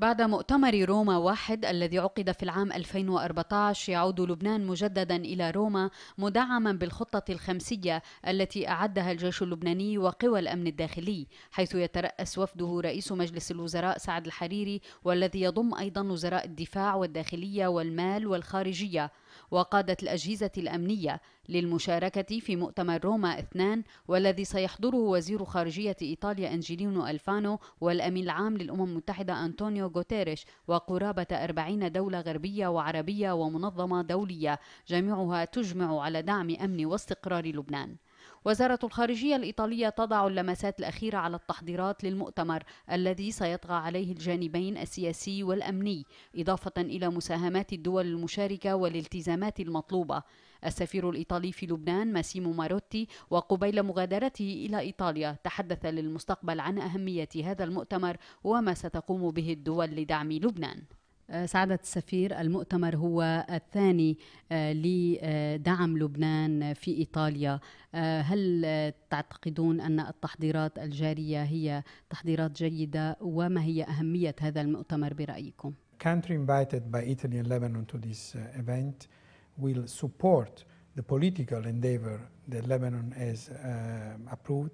بعد مؤتمر روما واحد الذي عقد في العام 2014 يعود لبنان مجددا إلى روما مدعما بالخطة الخمسية التي أعدها الجيش اللبناني وقوى الأمن الداخلي حيث يترأس وفده رئيس مجلس الوزراء سعد الحريري والذي يضم أيضا وزراء الدفاع والداخلية والمال والخارجية وقادة الأجهزة الأمنية للمشاركة في مؤتمر روما 2 والذي سيحضره وزير خارجية إيطاليا أنجيلينو ألفانو والأمين العام للأمم المتحدة أنطونيو غوتيريش وقرابة 40 دولة غربية وعربية ومنظمة دولية جميعها تجمع على دعم أمن واستقرار لبنان وزارة الخارجية الإيطالية تضع اللمسات الأخيرة على التحضيرات للمؤتمر الذي سيطغى عليه الجانبين السياسي والأمني إضافة إلى مساهمات الدول المشاركة والالتزامات المطلوبة السفير الإيطالي في لبنان ماسيمو ماروتي وقبيل مغادرته إلى إيطاليا تحدث للمستقبل عن أهمية هذا المؤتمر وما ستقوم به الدول لدعم لبنان سعادة السفير المؤتمر هو الثاني لدعم لبنان في إيطاليا هل تعتقدون أن التحضيرات الجارية هي تحضيرات جيدة وما هي أهمية هذا المؤتمر برأيكم؟ Country invited by Italy and Lebanon to this event will support the political endeavor that Lebanon has uh, approved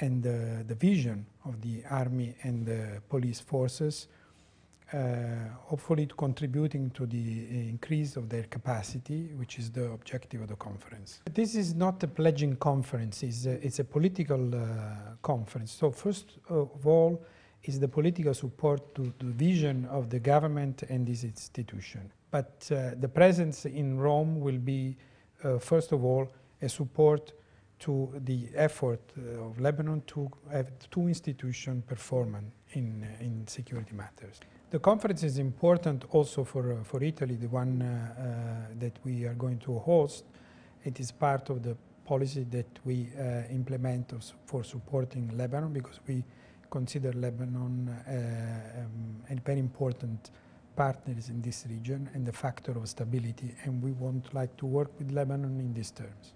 and the, the vision of the army and the police forces Uh, hopefully contributing to the increase of their capacity, which is the objective of the conference. This is not a pledging conference, it's a, it's a political uh, conference. So first of all, is the political support to the vision of the government and this institution. But uh, the presence in Rome will be, uh, first of all, a support to the effort uh, of Lebanon to have two institutions performing in, uh, in security matters. The conference is important also for, uh, for Italy, the one uh, uh, that we are going to host. It is part of the policy that we uh, implement for supporting Lebanon because we consider Lebanon um, a very important partners in this region and a factor of stability and we want like to work with Lebanon in these terms.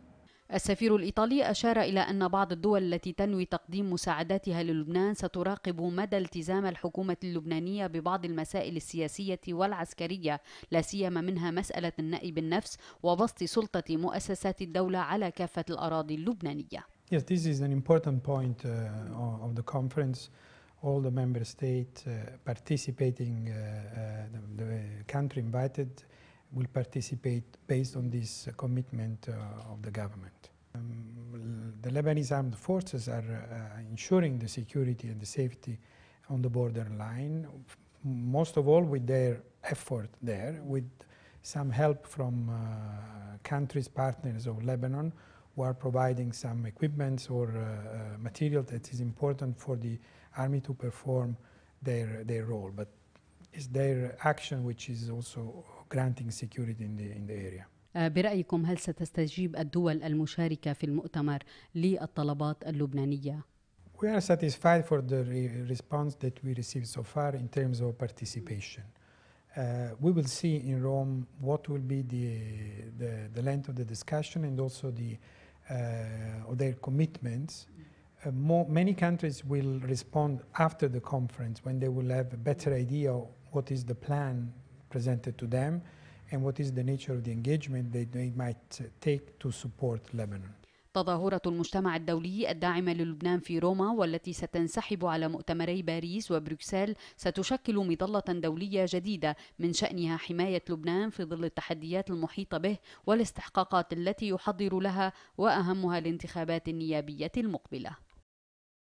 السفير الإيطالي أشار إلى أن بعض الدول التي تنوي تقديم مساعداتها للبنان ستراقب مدى التزام الحكومة اللبنانية ببعض المسائل السياسية والعسكرية لا سيما منها مسألة النأي بالنفس وبسط سلطة مؤسسات الدولة على كافة الأراضي اللبنانية. Yes, this is an important point uh, of the conference. all the member states uh, participating, uh, uh, the, the, country invited, will participate based on this commitment uh, of the government. the Lebanese armed forces are uh, ensuring the security and the safety on the borderline, most of all with their effort there, with some help from uh, countries, partners of Lebanon, who are providing some equipment or uh, uh, material that is important for the army to perform their, their role. But it's their action which is also granting security in the, in the area. برأيكم هل ستستجيب الدول المشاركة في المؤتمر للطلبات اللبنانية؟ We are satisfied for the re response that we received so far in terms of participation. Uh, we will see in Rome what will be the, the, the length of the discussion and also the, uh, their commitments. Uh, more, many countries will respond after the conference when they will have a better idea of what is the plan presented to them. and what is the nature of the engagement that they might take to support Lebanon. تظاهرة المجتمع الدولي الداعمة للبنان في روما والتي ستنسحب على مؤتمري باريس وبروكسل ستشكل مظلة دولية جديدة من شأنها حماية لبنان في ظل التحديات المحيطة به والاستحقاقات التي يحضر لها وأهمها الانتخابات النيابية المقبلة.